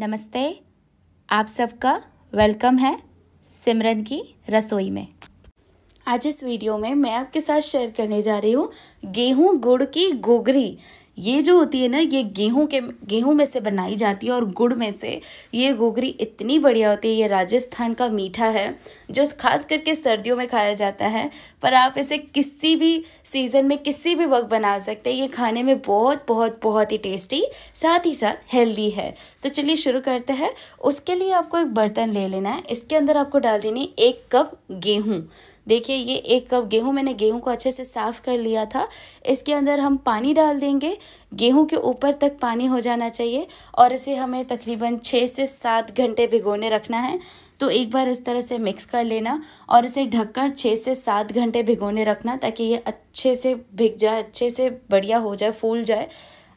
नमस्ते आप सबका वेलकम है सिमरन की रसोई में आज इस वीडियो में मैं आपके साथ शेयर करने जा रही हूँ गेहूँ गुड़ की गोगरी ये जो होती है ना ये गेहूं के गेहूं में से बनाई जाती है और गुड़ में से ये गोगरी इतनी बढ़िया होती है ये राजस्थान का मीठा है जो खास करके सर्दियों में खाया जाता है पर आप इसे किसी भी सीज़न में किसी भी वक्त बना सकते हैं ये खाने में बहुत बहुत बहुत ही टेस्टी साथ ही साथ हेल्दी है तो चलिए शुरू करते हैं उसके लिए आपको एक बर्तन ले लेना है इसके अंदर आपको डाल देनी है एक कप गेहूँ देखिए ये एक कप गेहूँ मैंने गेहूँ को अच्छे से साफ़ कर लिया था इसके अंदर हम पानी डाल देंगे गेहूँ के ऊपर तक पानी हो जाना चाहिए और इसे हमें तकरीबन छः से सात घंटे भिगोने रखना है तो एक बार इस तरह से मिक्स कर लेना और इसे ढककर छः से सात घंटे भिगोने रखना ताकि ये अच्छे से भिग जाए अच्छे से बढ़िया हो जाए फूल जाए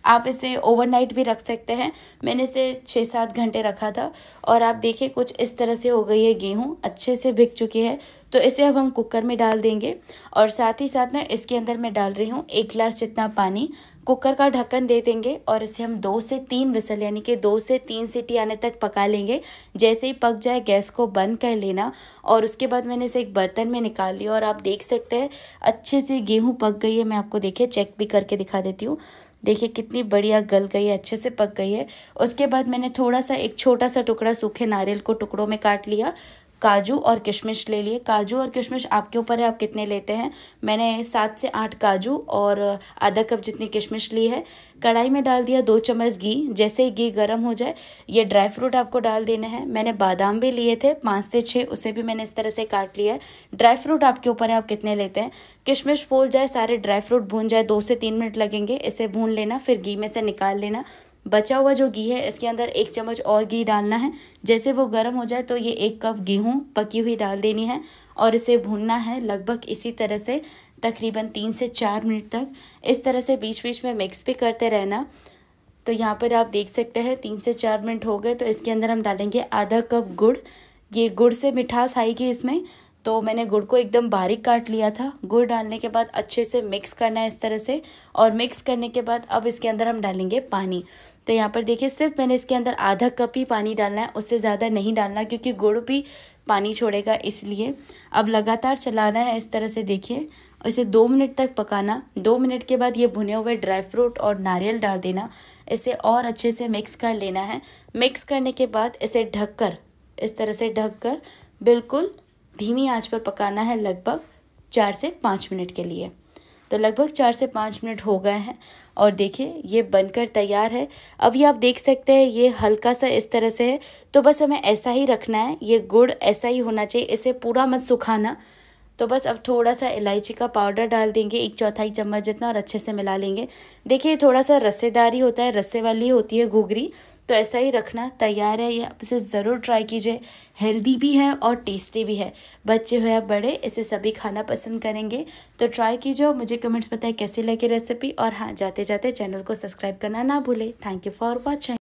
आप इसे ओवरनाइट भी रख सकते हैं मैंने इसे छः सात घंटे रखा था और आप देखिए कुछ इस तरह से हो गई है गेहूँ अच्छे से भिग चुकी है तो इसे अब हम कुकर में डाल देंगे और साथ ही साथ ना इसके अंदर मैं डाल रही हूँ एक गिलास जितना पानी कुकर का ढक्कन दे देंगे और इसे हम दो से तीन विसल यानी कि दो से तीन सीटी आने तक पका लेंगे जैसे ही पक जाए गैस को बंद कर लेना और उसके बाद मैंने इसे एक बर्तन में निकाल लिया और आप देख सकते हैं अच्छे से गेहूँ पक गई है मैं आपको देखिए चेक भी करके दिखा देती हूँ देखिए कितनी बढ़िया गल गई है अच्छे से पक गई है उसके बाद मैंने थोड़ा सा एक छोटा सा टुकड़ा सूखे नारियल को टुकड़ों में काट लिया काजू और किशमिश ले लिए काजू और किशमिश आपके ऊपर है आप कितने लेते हैं मैंने सात से आठ काजू और आधा कप जितनी किशमिश ली है कढ़ाई में डाल दिया दो चम्मच घी जैसे ही घी गर्म हो जाए ये ड्राई फ्रूट आपको डाल देने हैं मैंने बादाम भी लिए थे पाँच से छः उसे भी मैंने इस तरह से काट लिया है ड्राई फ्रूट आपके ऊपर है आप कितने लेते हैं किशमिश फूल जाए सारे ड्राई फ्रूट भून जाए दो से तीन मिनट लगेंगे इसे भून लेना फिर घी में से निकाल लेना बचा हुआ जो घी है इसके अंदर एक चम्मच और घी डालना है जैसे वो गर्म हो जाए तो ये एक कप गेहूँ पकी हुई डाल देनी है और इसे भूनना है लगभग इसी तरह से तकरीबन तीन से चार मिनट तक इस तरह से बीच बीच में मिक्स भी करते रहना तो यहाँ पर आप देख सकते हैं तीन से चार मिनट हो गए तो इसके अंदर हम डालेंगे आधा कप गुड़ ये गुड़ से मिठास आएगी इसमें तो मैंने गुड़ को एकदम बारीक काट लिया था गुड़ डालने के बाद अच्छे से मिक्स करना है इस तरह से और मिक्स करने के बाद अब इसके अंदर हम डालेंगे पानी तो यहाँ पर देखिए सिर्फ मैंने इसके अंदर आधा कप ही पानी डालना है उससे ज़्यादा नहीं डालना क्योंकि गुड़ भी पानी छोड़ेगा इसलिए अब लगातार चलाना है इस तरह से देखिए इसे दो मिनट तक पकाना दो मिनट के बाद ये भुने हुए ड्राई फ्रूट और नारियल डाल देना इसे और अच्छे से मिक्स कर लेना है मिक्स करने के बाद इसे ढककर इस तरह से ढककर बिल्कुल धीमी आंच पर पकाना है लगभग चार से पाँच मिनट के लिए तो लगभग चार से पाँच मिनट हो गए हैं और देखिए ये बनकर तैयार है अभी आप देख सकते हैं ये हल्का सा इस तरह से है तो बस हमें ऐसा ही रखना है ये गुड़ ऐसा ही होना चाहिए इसे पूरा मत सुखाना तो बस अब थोड़ा सा इलायची का पाउडर डाल देंगे एक चौथाई चम्मच जितना और अच्छे से मिला लेंगे देखिए थोड़ा सा रस्सेदार ही होता है रस्से वाली होती है घूगरी तो ऐसा ही रखना तैयार है ये आप इसे ज़रूर ट्राई कीजिए हेल्दी भी है और टेस्टी भी है बच्चे हो या बड़े इसे सभी खाना पसंद करेंगे तो ट्राई कीजिए और मुझे कमेंट्स बताएं कैसे लगे रेसिपी और हाँ जाते जाते चैनल को सब्सक्राइब करना ना भूलें थैंक यू फॉर वॉचिंग